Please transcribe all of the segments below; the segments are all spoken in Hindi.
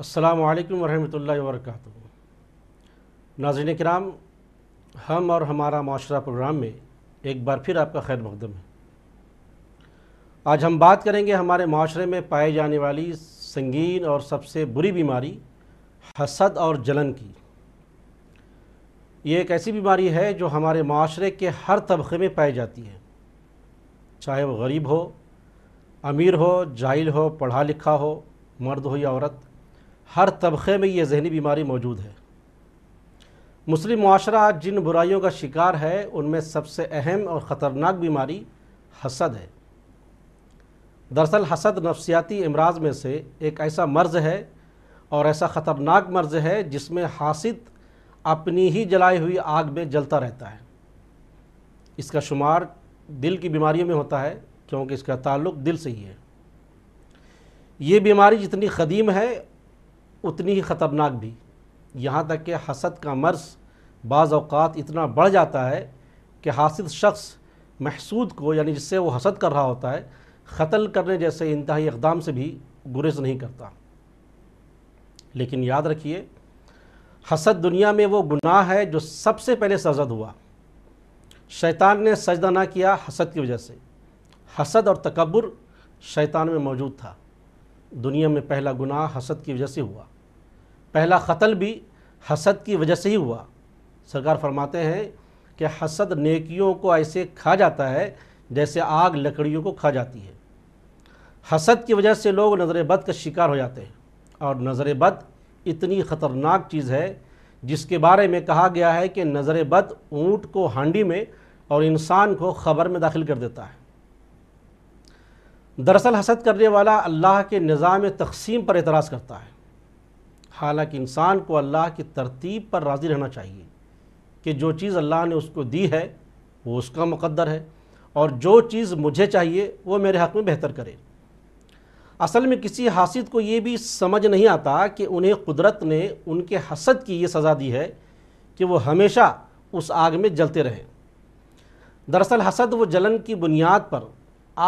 अस्सलाम वालेकुम वरक वबरकातुहू कराम हम और हमारा माशरा प्रोग्राम में एक बार फिर आपका खैर मकदम है आज हम बात करेंगे हमारे माशरे में पाए जाने वाली संगीन और सबसे बुरी बीमारी हसद और जलन की ये एक ऐसी बीमारी है जो हमारे माशरे के हर तबके में पाई जाती है चाहे वो गरीब हो अमीर हो जाहिल हो पढ़ा लिखा हो मर्द हो या औरत हर तबके में ये जहनी बीमारी मौजूद है मुस्लिम माशरा आज जिन बुराइयों का शिकार है उनमें सबसे अहम और ख़तरनाक बीमारी हसद है दरअसल हसद नफसियाती इमराज में से एक ऐसा मर्ज़ है और ऐसा ख़तरनाक मर्ज़ है जिसमें हासिद अपनी ही जलाई हुई आग में जलता रहता है इसका शुमार दिल की बीमारियों में होता है क्योंकि इसका ताल्लुक दिल से ही है ये बीमारी जितनी कदीम है उतनी ही ख़तरनाक भी यहाँ तक कि हसद का मर्ज़ बाज़ अवकात इतना बढ़ जाता है कि हासिल शख्स महसूद को यानी जिससे वो हसद कर रहा होता है ख़त्ल करने जैसे इंतहाई इकदाम से भी गुरेज नहीं करता लेकिन याद रखिए हसद दुनिया में वो गुनाह है जो सबसे पहले सजद हुआ शैतान ने सजदा ना किया हसद की वजह से हसद और तकबर शैतान में मौजूद था दुनिया में पहला गुनाह हसद की वजह से हुआ पहला कत्ल भी हसद की वजह से ही हुआ सरकार फरमाते हैं कि हसद नेकियों को ऐसे खा जाता है जैसे आग लकड़ियों को खा जाती है हसद की वजह से लोग नज़र बद का शिकार हो जाते हैं और नज़र बद इतनी ख़तरनाक चीज़ है जिसके बारे में कहा गया है कि नज़र बद ऊँट को हांडी में और इंसान को ख़बर में दाखिल कर देता है दरअसल हसद करने वाला अल्लाह के निज़ाम तकसीम पर एतराज़ करता है हालांकि इंसान को अल्लाह की तरतीब पर राज़ी रहना चाहिए कि जो चीज़ अल्लाह ने उसको दी है वो उसका मुकद्दर है और जो चीज़ मुझे चाहिए वो मेरे हक़ में बेहतर करे असल में किसी हासिद को ये भी समझ नहीं आता कि उन्हें कुदरत ने उनके हसद की ये सज़ा दी है कि वो हमेशा उस आग में जलते रहें दरअसल हसद व जलन की बुनियाद पर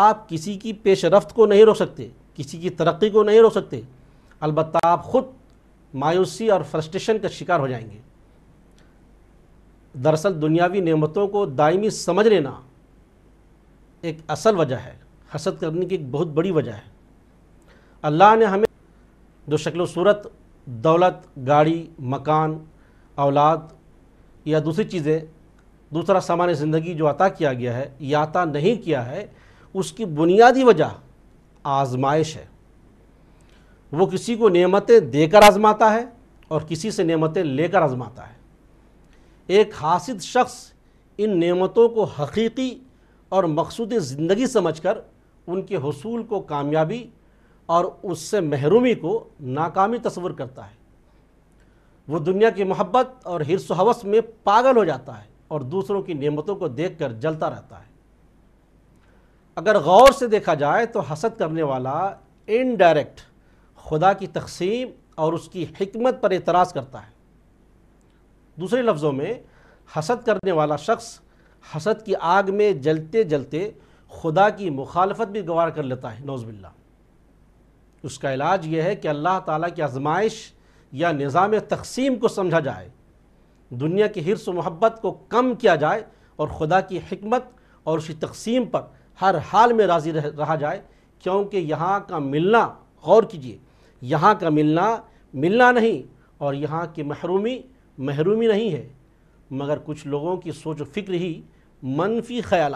आप किसी की पेशरफ्त रफ्त को नहीं रोक सकते किसी की तरक्की को नहीं रोक सकते अलबत्त आप ख़ुद मायूसी और फ्रस्ट्रेशन का शिकार हो जाएंगे दरअसल दुनियावी नेमतों को दायमी समझ लेना एक असल वजह है हसद करने की एक बहुत बड़ी वजह है अल्लाह ने हमें जो शक्ल सूरत दौलत गाड़ी मकान औलाद या दूसरी चीज़ें दूसरा सामान्य ज़िंदगी जो अता किया गया है या अता नहीं किया है उसकी बुनियादी वजह आजमाइश है वो किसी को नेमतें देकर आजमाता है और किसी से नेमतें लेकर आजमाता है एक हासिद शख्स इन नेमतों को हकीकी और मकसूद ज़िंदगी समझकर उनके हसूल को कामयाबी और उससे महरूमी को नाकामी तस्वर करता है वो दुनिया की मोहब्बत और हिरस हवस में पागल हो जाता है और दूसरों की नेमतों को देखकर जलता रहता है अगर गौर से देखा जाए तो हसद करने वाला इनडायरेक्ट खुदा की तकसीम और उसकी हमत पर एतराज़ करता है दूसरे लफ्ज़ों में हसद करने वाला शख्स हसद की आग में जलते जलते खुदा की मुखालफत भी गवार कर लेता है नौजबिल्ला उसका इलाज यह है कि अल्लाह ताला की आजमाइश या निज़ाम तकसीम को समझा जाए दुनिया की हिरस मोहब्बत को कम किया जाए और खुदा की हमत और उसकी तकसीम पर हर हाल में राज़ी रह, रहा जाए क्योंकि यहाँ का मिलना गौर कीजिए यहाँ का मिलना मिलना नहीं और यहाँ की महरूमी महरूमी नहीं है मगर कुछ लोगों की सोच फ़िक्र ही मनफी ख्याल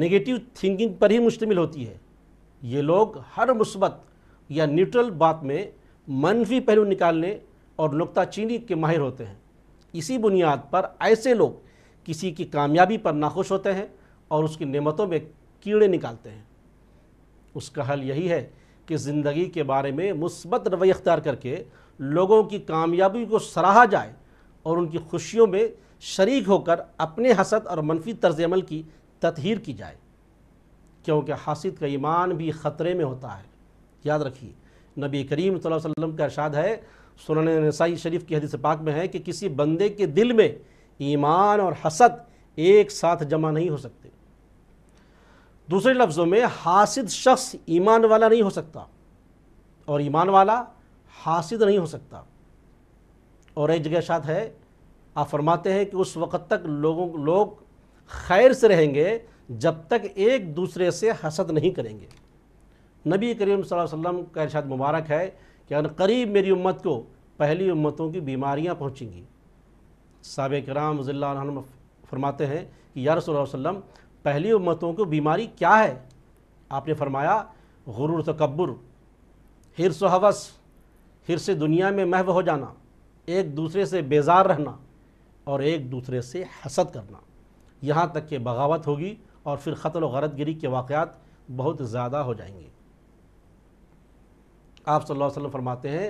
नेगेटिव थिंकिंग पर ही मुश्तमिल होती है ये लोग हर मुसबत या न्यूट्रल बात में मनफी पहलू निकालने और नुकता चीनी के माहिर होते हैं इसी बुनियाद पर ऐसे लोग किसी की कामयाबी पर नाखुश होते हैं और उसकी नेमतों में कीड़े निकालते हैं उसका हल यही है कि ज़िंदगी के बारे में मुस्बत रवैया अख्तियार करके लोगों की कामयाबी को सराहा जाए और उनकी खुशियों में शरीक होकर अपने हसद और मनफी तर्ज अमल की ततहीर की जाए क्योंकि हासिद का ईमान भी ख़तरे में होता है याद रखिए नबी करीम वसल्लम का इरशाद है सुन नसाई शरीफ की हदीस पाक में है कि किसी बंदे के दिल में ईमान और हसद एक साथ जमा नहीं हो सकते दूसरे लफ्ज़ों में हासिद शख्स ईमान वाला नहीं हो सकता और ईमान वाला हासिद नहीं हो सकता और एक जगह शायद है आप फरमाते हैं कि उस वक़्त तक लोगों लोग खैर से रहेंगे जब तक एक दूसरे से हसद नहीं करेंगे नबी करीम वसल्लम का इरशाद मुबारक है कि करीब मेरी उम्मत को पहली उम्मतों की बीमारियां पहुंचेंगी सबक कराम ज़िल्ला फरमाते हैं कि यार रसोल्ला पहली उम्मतों को बीमारी क्या है आपने फरमाया गुरूर तकबर हिरस हवस फिर से दुनिया में महव हो जाना एक दूसरे से बेजार रहना और एक दूसरे से हसद करना यहाँ तक कि बगावत होगी और फिर ख़तल गरत गिरी के वाक़ात बहुत ज़्यादा हो जाएंगे आप सल्लल्लाहु अलैहि वसल्लम फरमाते हैं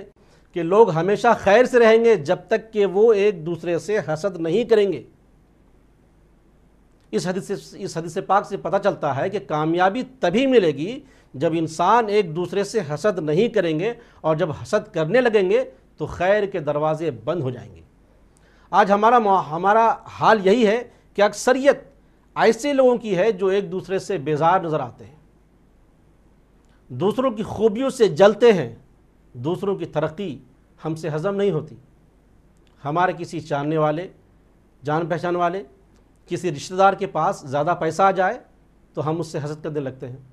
कि लोग हमेशा खैर से रहेंगे जब तक कि वो एक दूसरे से हसद नहीं करेंगे इस हदीस से इस हदीस पाक से पता चलता है कि कामयाबी तभी मिलेगी जब इंसान एक दूसरे से हसद नहीं करेंगे और जब हसद करने लगेंगे तो खैर के दरवाज़े बंद हो जाएंगे आज हमारा हमारा हाल यही है कि अक्सरियत ऐसे लोगों की है जो एक दूसरे से बेजार नज़र आते हैं दूसरों की खूबियों से जलते हैं दूसरों की तरक्की हमसे हजम नहीं होती हमारे किसी जानने वाले जान पहचान वाले किसी रिश्तेदार के पास ज़्यादा पैसा आ जाए तो हम उससे हसद करने लगते हैं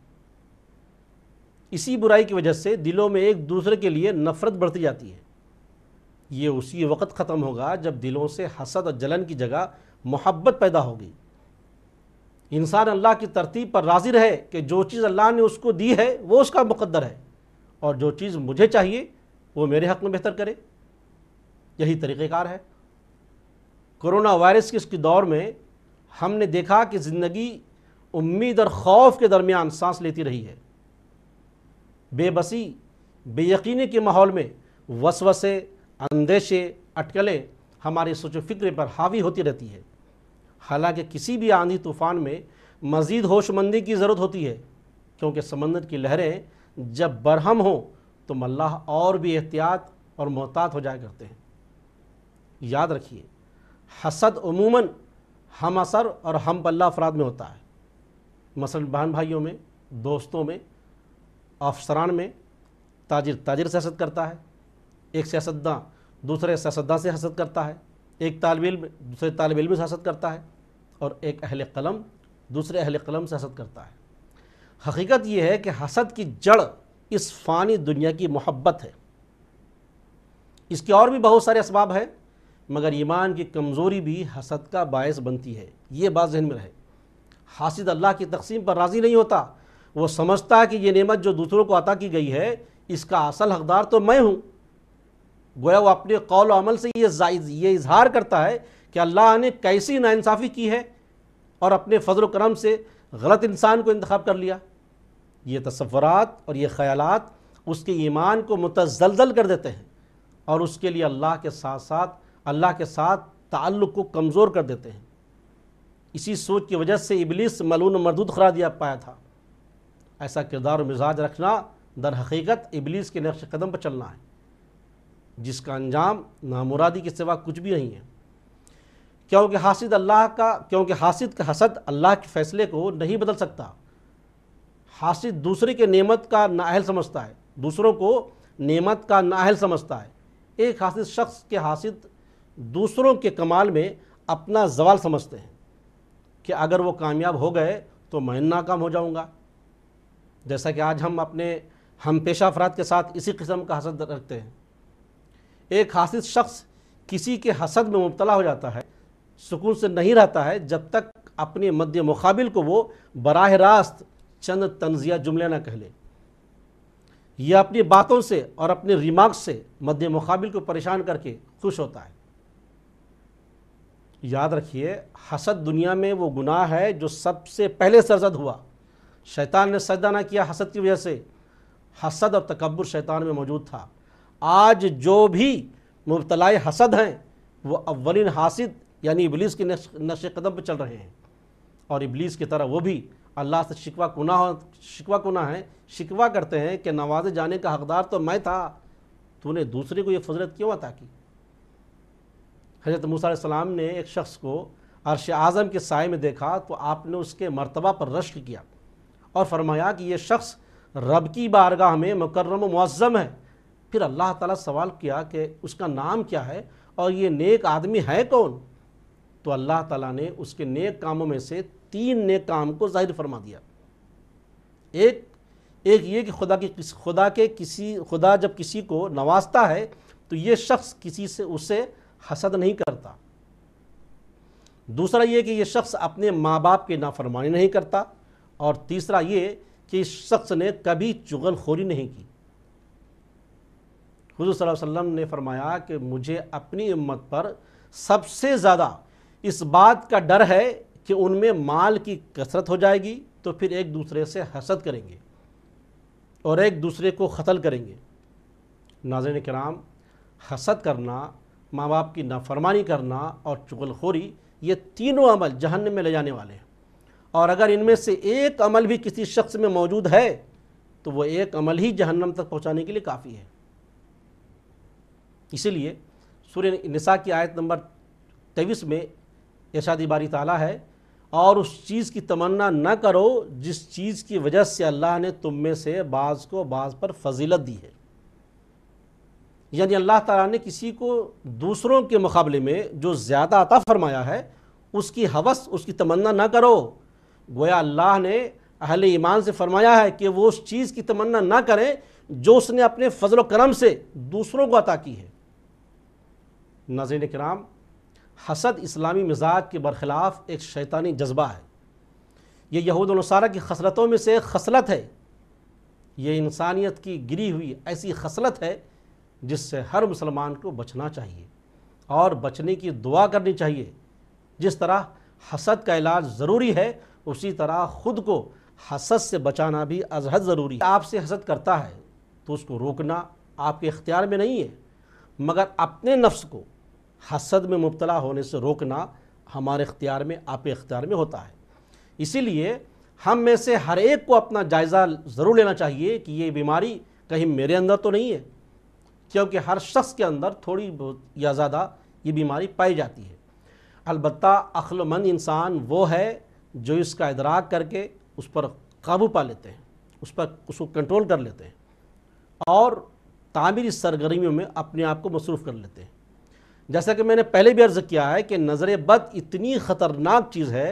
इसी बुराई की वजह से दिलों में एक दूसरे के लिए नफ़रत बढ़ती जाती है ये उसी वक्त ख़त्म होगा जब दिलों से हसद और जलन की जगह मोहब्बत पैदा होगी इंसान अल्लाह की तरतीब पर राज़ी रहे कि जो चीज़ अल्लाह ने उसको दी है वो उसका मुकद्दर है और जो चीज़ मुझे चाहिए वो मेरे हक़ में बेहतर करे यही तरीक़ेकार है कोरोना वायरस के इसके दौर में हमने देखा कि ज़िंदगी उम्मीद और खौफ के दरमियान सांस लेती रही है बेबसी बेयकीनी के माहौल में वसवसे अंदेशे अटकलें हमारे सोच फिक्र पर हावी होती रहती है हालांकि किसी भी आंधी तूफान में मज़ीद होशमंदी की ज़रूरत होती है क्योंकि समंदर की लहरें जब बरहम हों तो मल्लाह और भी एहतियात और मोहतात हो जाया करते हैं याद रखिए हसद उमूमन हम असर और हम पल्ला अफराद में होता है मसल बहन भाइयों में दोस्तों में अफसरान में ताजिर ताजिर से हसद करता है एक सियासतदा दूसरे सियासतदा से हसद करता है एक तालब इल्म दूसरे तालब इल्म से हसद करता है और एक अहल कलम दूसरे अहल कलम से हसद करता है हकीकत यह है कि हसद की जड़ इस फ़ानी दुनिया की मोहब्बत है इसके और भी बहुत सारे इसबाब हैं मगर ईमान की कमज़ोरी भी हसद का बायस बनती है ये बात जहन में रहे हासिद अल्लाह की तकसीम पर राज़ी नहीं होता वो समझता है कि ये नेमत जो दूसरों को अता की गई है इसका असल हकदार तो मैं हूँ गोया वो अपने कौल अमल से ये ये इजहार करता है कि अल्लाह ने कैसी नाानसाफ़ी की है और अपने फजल करम से गलत इंसान को इंतखब कर लिया ये तस्वरत और ये ख्याल उसके ईमान को मुतजलजल कर देते हैं और उसके लिए अल्लाह के साथ साथ अल्लाह के साथ ताल्लुक़ को कमज़ोर कर देते हैं इसी सोच की वजह से इबलिस मलून मरदूद खरा दिया पाया था ऐसा किरदार और मिजाज रखना दर हकीकत इबलीस के नक्श कदम पर चलना है जिसका अंजाम नामुरादी के सिवा कुछ भी नहीं है क्योंकि हासिद अल्लाह का क्योंकि हासिद का हसद अल्लाह के फैसले को नहीं बदल सकता हासिद दूसरे के नेमत का नाअहल समझता है दूसरों को नेमत का नाअहल समझता है एक हासिद शख्स के हासिद दूसरों के कमाल में अपना जवाल समझते हैं कि अगर वो कामयाब हो गए तो मैं नाकाम हो जाऊंगा जैसा कि आज हम अपने हम पेशा अफराद के साथ इसी किस्म का हसद रखते हैं एक हासिल शख्स किसी के हसद में मुबतला हो जाता है सुकून से नहीं रहता है जब तक अपने मध्य मुकाबिल को वो बराह रास्त चंद तंजिया जुमले ना कह ले यह अपनी बातों से और अपने रिमार्क से मध्य मुकाबिल को परेशान करके खुश होता है याद रखिए हसद दुनिया में वो गुनाह है जो सबसे पहले सरजद हुआ शैतान ने सजदा ना किया हसद की वजह से हसद और तकबर शैतान में मौजूद था आज जो भी मुबतलाए हसद हैं वो अव्वलिन हासिद यानी इबलीस के नश कदम पर चल रहे हैं और इबलीस की तरह वो भी अल्लाह से शिकवा कुना शिकवा कुना है शिकवा करते हैं कि नवाज जाने का हकदार तो मैं था तूने दूसरे को ये फजरत क्यों अता की हजरत मूसा ने एक शख्स को अरश आज़म के साय में देखा तो आपने उसके मरतबा पर रश्क किया और फरमाया कि यह शख्स रब की बारगाह में मुकर्रम मज़म है फिर अल्लाह ताला सवाल किया कि उसका नाम क्या है और ये नेक आदमी है कौन तो अल्लाह ताला ने उसके नेक कामों में से तीन नेक काम को जाहिर फरमा दिया एक एक ये कि खुदा की खुदा के किसी खुदा जब किसी को नवाजता है तो ये शख्स किसी से उसे हसद नहीं करता दूसरा ये कि ये शख्स अपने माँ बाप की नाफरमानी नहीं करता और तीसरा ये कि इस शख्स ने कभी चुगलखोरी नहीं की हजू वसल्लम ने फरमाया कि मुझे अपनी उम्मत पर सबसे ज़्यादा इस बात का डर है कि उनमें माल की कसरत हो जाएगी तो फिर एक दूसरे से हसद करेंगे और एक दूसरे को कत्ल करेंगे नाजन कराम हसद करना माँ बाप की नाफरमानी करना और चुगलखोरी ये तीनों अमल जहन्नम में ले जाने वाले हैं और अगर इनमें से एक अमल भी किसी शख्स में मौजूद है तो वो एक अमल ही जहन्नम तक पहुँचाने के लिए काफ़ी है इसीलिए सूर्य निसा की आयत नंबर तेईस में यशादी बारी ताला है और उस चीज़ की तमन्ना न करो जिस चीज़ की वजह से अल्लाह ने तुम में से बाज़ को बाज़ पर फजीलत दी है यानी अल्लाह ताला ने किसी को दूसरों के मुकाबले में जो ज़्यादा अता फरमाया है उसकी हवस उसकी तमन्ना ना करो गोया अल्लाह ने अहल ईमान से फरमाया है कि वो उस चीज़ की तमन्ना ना करें जो उसने अपने फजल करम से दूसरों को अता की है नजर कराम हसद इस्लामी मिजाज के बरखिलाफ़ एक शैतानी जज्बा है यह यहूद नसारा की खसलतों में से एक खसलत है ये इंसानियत की गिरी हुई ऐसी खसलत है जिससे हर मुसलमान को बचना चाहिए और बचने की दुआ करनी चाहिए जिस तरह हसद का इलाज ज़रूरी है उसी तरह ख़ुद को हसद से बचाना भी अजहद ज़रूरी है आपसे हसद करता है तो उसको रोकना आपके इख्तियार में नहीं है मगर अपने नफ्स को हसद में मुबतला होने से रोकना हमारे इख्तियार में आपके इख्तियार में होता है इसीलिए हम में से हर एक को अपना जायज़ा ज़रूर लेना चाहिए कि ये बीमारी कहीं मेरे अंदर तो नहीं है क्योंकि हर शख्स के अंदर थोड़ी बहुत या ज़्यादा ये बीमारी पाई जाती है अलबत् अक्लमंद इंसान वो है जो इसका इदराक करके उस पर काबू पा लेते हैं उस पर उसको कंट्रोल कर लेते हैं और तामीरी सरगर्मियों में अपने आप को मसरूफ़ कर लेते हैं जैसा कि मैंने पहले भी अर्ज़ किया है कि नज़र बद इतनी ख़तरनाक चीज़ है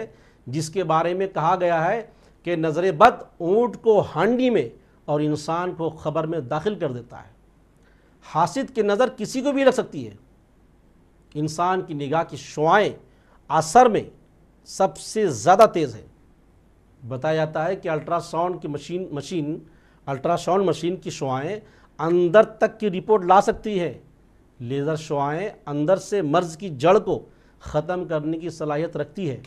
जिसके बारे में कहा गया है कि नज़र बद ऊँट को हांडी में और इंसान को खबर में दाखिल कर देता है हासिद की नज़र किसी को भी लग सकती है इंसान की निगाह की शुआएँ असर में सबसे ज़्यादा तेज़ है बताया जाता है कि अल्ट्रासाउंड की मशीन मशीन अल्ट्रासाउंड मशीन की शुआएँ अंदर तक की रिपोर्ट ला सकती है लेज़र शुआएँ अंदर से मर्ज की जड़ को ख़त्म करने की सलाहियत रखती है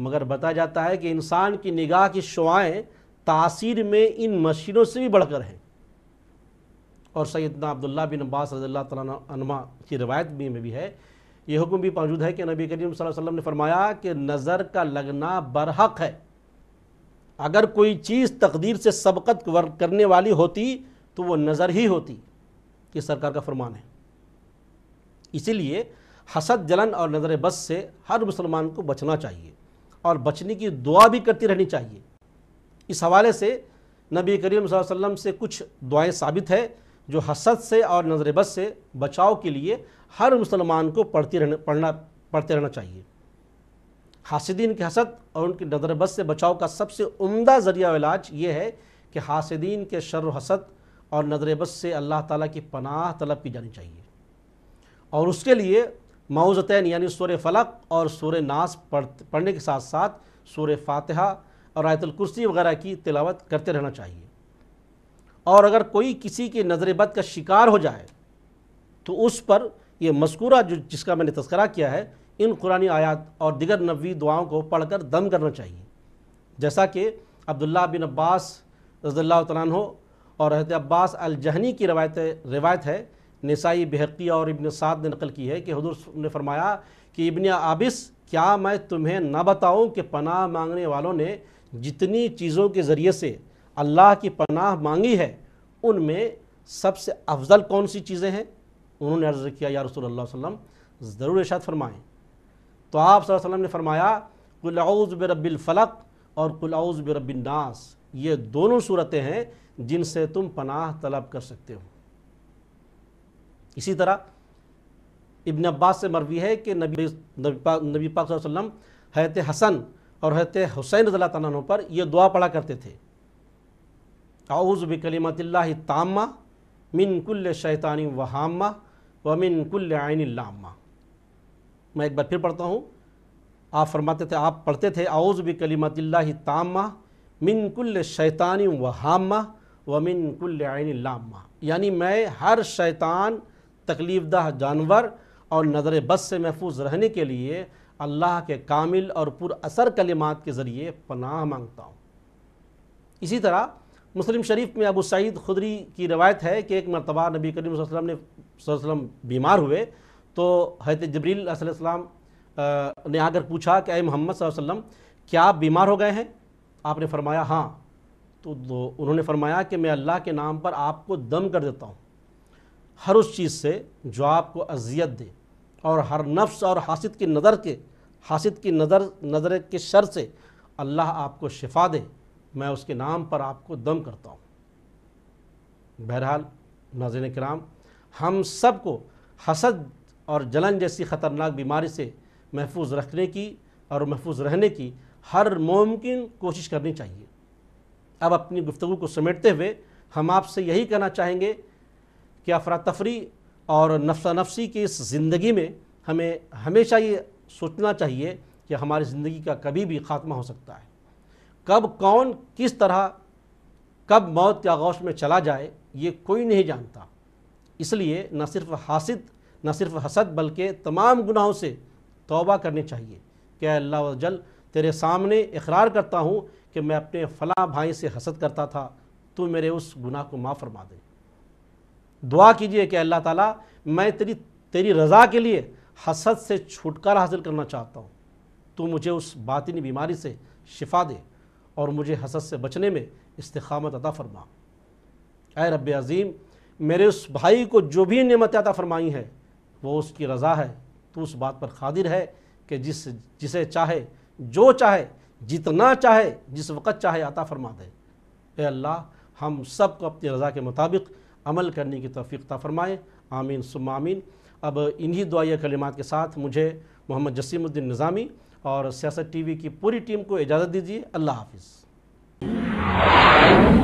मगर बताया जाता है कि इंसान की निगाह की शुआएँ तासीर में इन मशीनों से भी बढ़कर हैं और सैदना अब्दुल्ला बिन अब्बास रज़ल्ला तमा की रवायत भी में भी है ये हुक्म भी मौजूद है कि नबी करीम वसल्लम ने फरमाया कि नज़र का लगना बरहक है अगर कोई चीज़ तकदीर से सबकत करने वाली होती तो वो नज़र ही होती कि सरकार का फरमान है इसीलिए हसद जलन और नज़र बस से हर मुसलमान को बचना चाहिए और बचने की दुआ भी करती रहनी चाहिए इस हवाले से नबी करीम वसल्लम से कुछ दुआएं साबित है जो हसद से और नजरबस से बचाव के लिए हर मुसलमान को पढ़ती रहना पढ़ना पढ़ते रहना चाहिए हासिदीन के हसद और उनकी नजरबस से बचाव का सबसे उमदा ज़रिया इलाज ये है कि हासिदीन के शर हसद और नजरबस से अल्लाह ताला की पनाह तलब की जानी चाहिए और उसके लिए मौज़तैन यानी सुर फलक और सूर नास पढ़ पढ़ने के साथ साथ सूर फातहा और आयतुल कुर्सी वगैरह की तिलावत करते रहना चाहिए और अगर कोई किसी की नज़र बद का शिकार हो जाए तो उस पर यह मस्कूरा जो जिसका मैंने तस्करा किया है इन कुरानी आयात और दिगर नबी दुआओं को पढ़कर दम करना चाहिए जैसा कि अब्दुल्ला बिन अब्बास रज़ल्ला तु और रहत अब्बास अलजहनी की रवायत रिवायत है नसाई बहकी और इबन साद ने नकल की है कि हजूर ने फरमाया कि इबन आबिस क्या मैं तुम्हें ना बताऊँ कि पनाह मांगने वालों ने जितनी चीज़ों के ज़रिए से अल्लाह की पनाह मांगी है उनमें सबसे अफजल कौन सी चीज़ें हैं उन्होंने अर्ज़ किया या रसूल वसम ज़रूर इर्शाद फरमाएँ तो आप सल्लम ने फरमाया कुलाउज़ फलक और कुलाउज़ नास ये दोनों सूरतें हैं जिनसे तुम पनाह तलब कर सकते हो इसी तरह इबन अब्बास से मरवी है कि नबी नबी पाक नबी पाक वसल्लम हैत हसन और हैत हुसैन रज़ी पर यह दुआ पढ़ा करते थे आउज़ बिकलीमतिल्ला तामा मिन कुल्ल शैतानी वहामा व मिन कुल्ल आयन लामा मैं एक बार फिर पढ़ता हूँ आप फरमाते थे आप पढ़ते थे आउज़ बिकलीमतिल्ला तामा मिन कुल्ल शैतानी वहामा व मिन कुल्ल आयन लामा यानी मैं हर शैतान तकलीफदा जानवर और नज़र बस से महफूज रहने के लिए अल्लाह के कामिल और असर कलिमात के ज़रिए पनाह मांगता हूँ इसी तरह मुस्लिम शरीफ में अबू सईद खुदरी की रवायत है कि एक मरतबा नबी करीम वसल्लम ने वसल्लम बीमार हुए तो हैत जबरील असलम ने आकर पूछा कि अय मोहम्मद वसल्लम क्या आप बीमार हो गए हैं आपने फरमाया हाँ तो उन्होंने फरमाया कि मैं अल्लाह के नाम पर आपको दम कर देता हूँ हर उस चीज़ से जो आपको अजियत दे और हर नफ्स और हासिद की नज़र के हासिद की नज़र नज़र के शर से अल्लाह आपको शिफा दे मैं उसके नाम पर आपको दम करता हूँ बहरहाल नाजिन कराम हम सब को हसद और जलन जैसी ख़तरनाक बीमारी से महफूज रखने की और महफूज रहने की हर मुमकिन कोशिश करनी चाहिए अब अपनी गुफ्तु को समेटते हुए हम आपसे यही कहना चाहेंगे कि अफरा तफरी और नफसा नफसी की इस ज़िंदगी में हमें हमेशा ये सोचना चाहिए कि हमारी ज़िंदगी का कभी भी ख़ात्मा हो सकता है कब कौन किस तरह कब मौत के आगोश में चला जाए ये कोई नहीं जानता इसलिए न सिर्फ हासिद न सिर्फ हसद बल्कि तमाम गुनाहों से तौबा करनी चाहिए क्या अल्लाह जल तेरे सामने इकरार करता हूँ कि मैं अपने फला भाई से हसद करता था तू मेरे उस गुनाह को माफ़ फरमा दे दुआ कीजिए कि अल्लाह ताला मैं तेरी तेरी रज़ा के लिए हसद से छुटकारा हासिल करना चाहता हूँ तू मुझे उस बातिनी बीमारी से शिफा दे और मुझे हसद से बचने में इस्तामत अता फरमा ए रब अज़ीम मेरे उस भाई को जो भी नियमत अता फरमाई है वो उसकी रज़ा है तो उस बात पर खादिर है कि जिस जिसे चाहे जो चाहे जितना चाहे जिस वक़्त चाहे अता फरमा दे ए अल्लाह हम सब को अपनी रज़ा के मुताबिक अमल करने की तोफ़ीकता फरमाएँ आमीन सुम आमीन अब इन्हीं दुआ कलिमात के साथ मुझे मोहम्मद जसीमुद्दीन निज़ामी और सियासत टीवी की पूरी टीम को इजाज़त दीजिए अल्लाह हाफिज़